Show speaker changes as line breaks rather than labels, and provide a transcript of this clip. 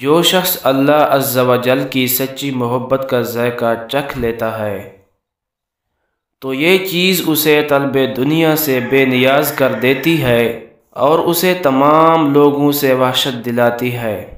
जो शख्स अल्लाह अजवाजल की सच्ची मोहब्बत का जायका चख लेता है तो ये चीज़ उसे तलब दुनिया से बेनियाज कर देती है और उसे तमाम लोगों से वहशत दिलाती है